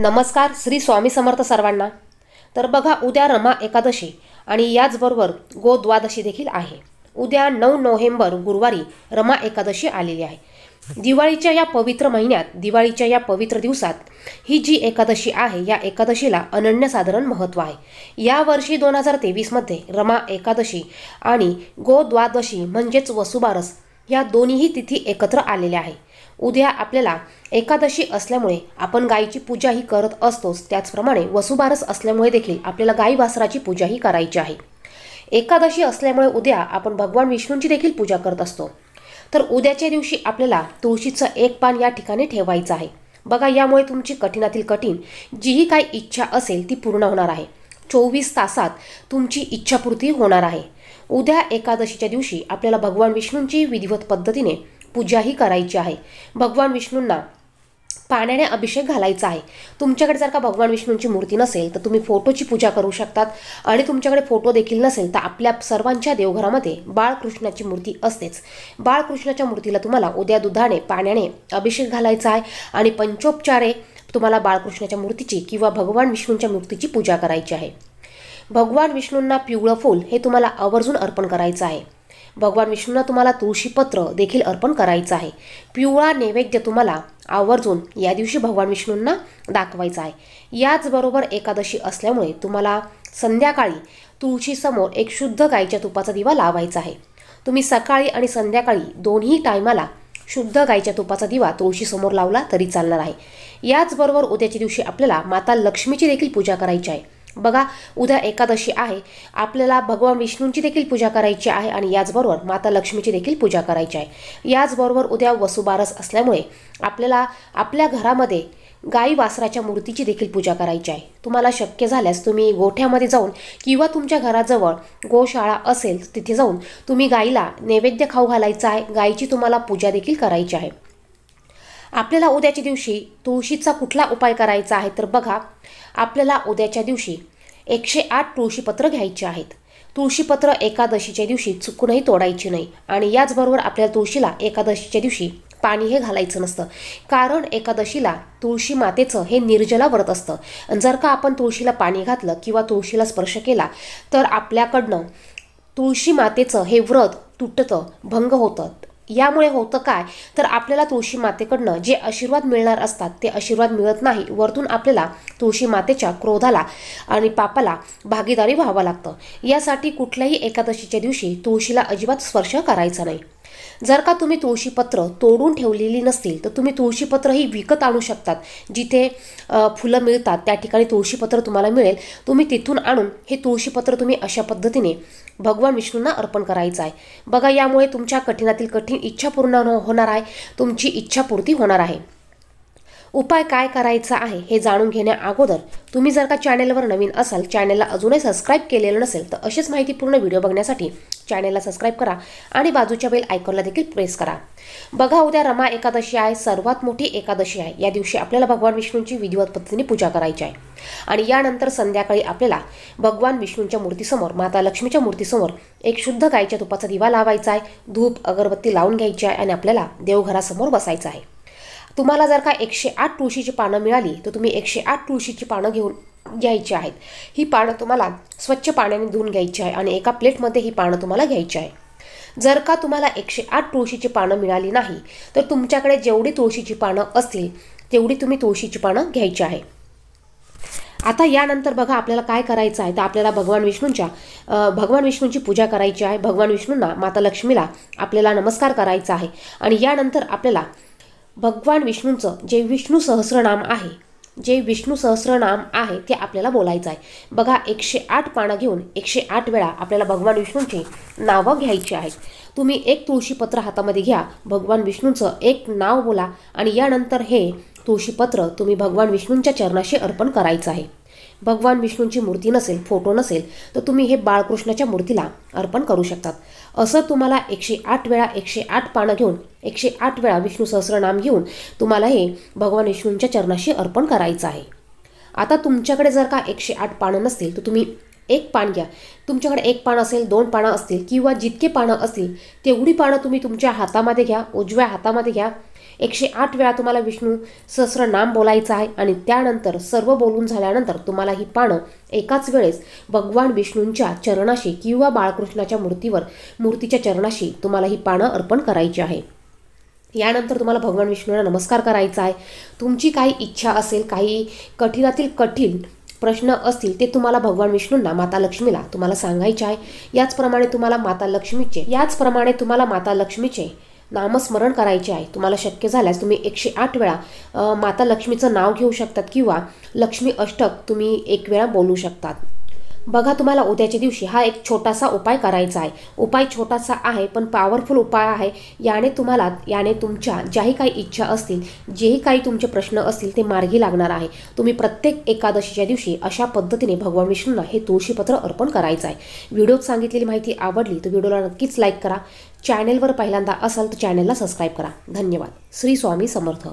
नमस्कार श्री स्वामी समर्थ सर्वांना तर बघा उद्या रमा एकादशी आणि याचबरोबर गो द्वादशी देखील आहे उद्या नऊ नोव्हेंबर गुरुवारी रमा एकादशी आलेली आहे दिवाळीच्या या पवित्र महिन्यात दिवाळीच्या या पवित्र दिवसात ही जी एकादशी आहे या एकादशीला अनन्यसाधारण महत्त्व आहे वर्षी दोन हजार तेवीसमध्ये रमा एकादशी आणि गो द्वादशी म्हणजेच वसुबारस या दोन्हीही तिथी एकत्र आलेल्या आहे उद्या आपल्याला एकादशी असल्यामुळे आपण गायीची पूजाही करत असतोच त्याचप्रमाणे वसुबारस असल्यामुळे देखील आपल्याला गाई वासराची पूजाही करायची आहे एकादशी असल्यामुळे उद्या आपण भगवान विष्णूंची देखील पूजा करत असतो तर उद्याच्या दिवशी आपल्याला तुळशीचं एक पान या ठिकाणी ठेवायचं आहे बघा यामुळे तुमची कठीणातील कठीण जीही काय इच्छा असेल ती पूर्ण होणार आहे चोवीस तासात तुमची इच्छापूर्ती होणार आहे उद्या एकादशीच्या दिवशी आपल्याला भगवान विष्णूंची विधिवत पद्धतीने पूजाही करायची आहे भगवान विष्णूंना पाण्याने अभिषेक घालायचा आहे तुमच्याकडे जर का भगवान विष्णूंची मूर्ती नसेल तर तुम्ही फोटोची पूजा करू शकतात आणि तुमच्याकडे फोटो देखील नसेल तर आपल्या सर्वांच्या देवघरामध्ये बाळकृष्णाची मूर्ती असतेच बाळकृष्णाच्या मूर्तीला तुम्हाला उद्या दुधाने पाण्याने अभिषेक घालायचा आहे आणि पंचोपचारे तुम्हाला बाळकृष्णाच्या मूर्तीची किंवा भगवान विष्णूंच्या मूर्तीची पूजा करायची आहे भगवान विष्णूंना पिवळं फूल हे तुम्हाला आवर्जून अर्पण करायचं आहे भगवान विष्णूंना तुम्हाला तुळशीपत्र देखील अर्पण करायचं आहे पिवळा नैवेद्य तुम्हाला आवर्जून या दिवशी भगवान विष्णूंना दाखवायचा आहे याचबरोबर एकादशी असल्यामुळे तुम्हाला संध्याकाळी तुळशीसमोर एक शुद्ध गायीच्या तुपाचा दिवा लावायचा आहे तुम्ही सकाळी आणि संध्याकाळी दोन्ही टायमाला शुद्ध गाईच्या तुपाचा दिवा तुळशीसमोर लावला तरी चालणार आहे याचबरोबर उद्याच्या दिवशी आपल्याला माता लक्ष्मीची देखील पूजा करायची आहे बघा उद्या एकादशी आहे आपल्याला भगवान विष्णूंची देखील पूजा करायची आहे आणि याचबरोबर माता लक्ष्मीची देखील पूजा करायची आहे याचबरोबर उद्या वसुबारस असल्यामुळे आपल्याला आपल्या घरामध्ये गाई वासराच्या मूर्तीची देखील पूजा करायची आहे तुम्हाला शक्य झाल्यास तुम्ही गोठ्यामध्ये जाऊन किंवा तुमच्या घराजवळ गोशाळा असेल तिथे जाऊन तुम्ही गाईला नैवेद्य खाऊ घालायचा आहे गाईची तुम्हाला पूजा देखील करायची आहे आपल्याला उद्याच्या दिवशी तुळशीचा कुठला उपाय करायचा आहे तर बघा आपल्याला उद्याच्या दिवशी एकशे आठ तुळशीपत्र घ्यायचे आहेत तुळशीपत्र एकादशीच्या दिवशी चुकूनही तोडायची नाही आणि याचबरोबर आपल्या तुळशीला एकादशीच्या दिवशी पाणी हे घालायचं नसतं कारण एकादशीला तुळशी मातेचं हे निर्जला व्रत असतं जर का आपण तुळशीला पाणी घातलं किंवा तुळशीला स्पर्श केला तर आपल्याकडनं तुळशी मातेचं हे व्रत तुटतं भंग होतं यामुळे होतं काय तर आपल्याला तुळशी मातेकडनं जे आशीर्वाद मिळणार असतात ते आशीर्वाद मिळत नाही वरतून आपल्याला तुळशी मातेच्या क्रोधाला आणि पापाला भागीदारी व्हावं लागतं यासाठी कुठल्याही एकादशीच्या दिवशी तुळशीला अजिबात स्पर्श करायचा नाही जर का तुम्ही तुळशीपत्र तोडून ठेवलेली नसतील तर तुम्ही तुळशीपत्र ही विकत आणू शकतात जिथे फुलं मिळतात त्या ठिकाणी तुळशीपत्र तुम्हाला मिळेल तुम्ही तिथून आणून हे तुळशीपत्र तुम्ही अशा पद्धतीने भगवान विष्णूंना अर्पण करायचं आहे बघा यामुळे तुमच्या कठीणातील कठीण इच्छा पूर्ण होणार आहे तुमची इच्छापूर्ती होणार आहे उपाय काय करायचा आहे हे जाणून घेण्या अगोदर तुम्ही जर का चॅनेलवर नवीन असाल चॅनेलला अजूनही सबस्क्राईब केलेलं नसेल तर अशीच माहितीपूर्ण व्हिडिओ बघण्यासाठी चॅनेलला सबस्क्राईब करा आणि बाजूच्या बेल आयकॉनला देखील प्रेस करा बघा उद्या रमा एकादशी आहे सर्वात मोठी एकादशी आहे या दिवशी आपल्याला भगवान विष्णूंची विधिवत पद्धतीने पूजा करायची आहे आणि यानंतर संध्याकाळी आपल्याला भगवान विष्णूंच्या मूर्तीसमोर माता लक्ष्मीच्या मूर्तीसमोर एक शुद्ध गायच्या तुपाचा दिवा लावायचा आहे धूप अगरबत्ती लावून घ्यायची आहे आणि आपल्याला देवघरासमोर बसायचं आहे तुम्हाला जर का एकशे आठ तुळशीची पानं मिळाली तर तुम्ही एकशे आठ तुळशीची पानं घेऊन घ्यायची आहेत ही पानं तुम्हाला स्वच्छ पाण्याने धुवून घ्यायची आहे आणि एका प्लेटमध्ये ही पानं तुम्हाला घ्यायची आहे जर का तुम्हाला एकशे आठ तुळशीची पानं मिळाली नाही तर तुमच्याकडे जेवढी तुळशीची पानं असतील तेवढी तुम्ही तुळशीची पानं घ्यायची आहे आता यानंतर बघा आपल्याला काय करायचं आहे तर आपल्याला भगवान विष्णूंच्या भगवान विष्णूंची पूजा करायची आहे भगवान विष्णूंना माता लक्ष्मीला आपल्याला नमस्कार करायचा आहे आणि यानंतर आपल्याला भगवान विष्णूंचं जे विष्णू सहस्रनाम आहे जे विष्णू सहस्रनाम आहे ते आपल्याला बोलायचं आहे बघा एकशे आठ पानं घेऊन एकशे आठ वेळा आपल्याला भगवान विष्णूंची नावं घ्यायची आहेत तुम्ही एक तुळशीपत्र हातामध्ये घ्या भगवान विष्णूंचं एक नाव बोला आणि यानंतर हे तुळशीपत्र तुम्ही भगवान विष्णूंच्या चरणाशी अर्पण करायचं आहे भगवान विष्णूंची मूर्ती नसेल फोटो नसेल तर तुम्ही हे बाळकृष्णाच्या मूर्तीला अर्पण करू शकतात असं तुम्हाला एकशे आठ वेळा एकशे आठ पानं घेऊन एकशे आठ वेळा विष्णू सहस्रनाम घेऊन तुम्हाला हे भगवान विष्णूंच्या चरणाशी अर्पण करायचं आहे आता तुमच्याकडे जर का एकशे आठ पानं नसतील तर तुम्ही एक पान घ्या तुमच्याकडे एक पान असेल दोन पानं असतील किंवा जितके पानं असतील तेवढी पानं तुम्ही तुमच्या हातामध्ये घ्या उजव्या हातामध्ये घ्या एकशे आठ वेळा तुम्हाला विष्णू सहस्र नाम बोलायचं आहे आणि त्यानंतर सर्व बोलून झाल्यानंतर तुम्हाला ही पानं एकाच वेळेस भगवान विष्णूंच्या चरणाशी किंवा बाळकृष्णाच्या मूर्तीवर मूर्तीच्या चरणाशी तुम्हाला ही पानं अर्पण करायची आहे यानंतर तुम्हाला भगवान विष्णूला नमस्कार करायचा आहे तुमची काही इच्छा असेल काही कठीणातील कठीण प्रश्न असतील ते तुम्हाला भगवान विष्णूंना माता लक्ष्मीला तुम्हाला सांगायचे आहे याचप्रमाणे तुम्हाला माता लक्ष्मीचे याचप्रमाणे तुम्हाला माता लक्ष्मीचे नामस्मरण करायचे आहे तुम्हाला शक्य झाल्यास तुम्ही एकशे आठ वेळा माता लक्ष्मीचं नाव घेऊ शकतात किंवा लक्ष्मी अष्टक तुम्ही एक वेळा बोलू शकतात बघा तुम्हाला उद्याच्या दिवशी हा एक छोटासा उपाय करायचा आहे उपाय छोटासा आहे पण पॉवरफुल उपाय आहे याने तुम्हाला याने तुमच्या ज्याही काही इच्छा असतील जेही काही तुमचे प्रश्न असतील ते मार्गी लागणार आहे तुम्ही प्रत्येक एकादशीच्या दिवशी अशा पद्धतीने भगवान विष्णूंना हे तुळशीपत्र अर्पण करायचं आहे व्हिडिओत सांगितलेली माहिती आवडली तर व्हिडिओला नक्कीच लाईक करा चॅनेलवर पहिल्यांदा असाल तर चॅनेलला सबस्क्राईब करा धन्यवाद श्री स्वामी समर्थ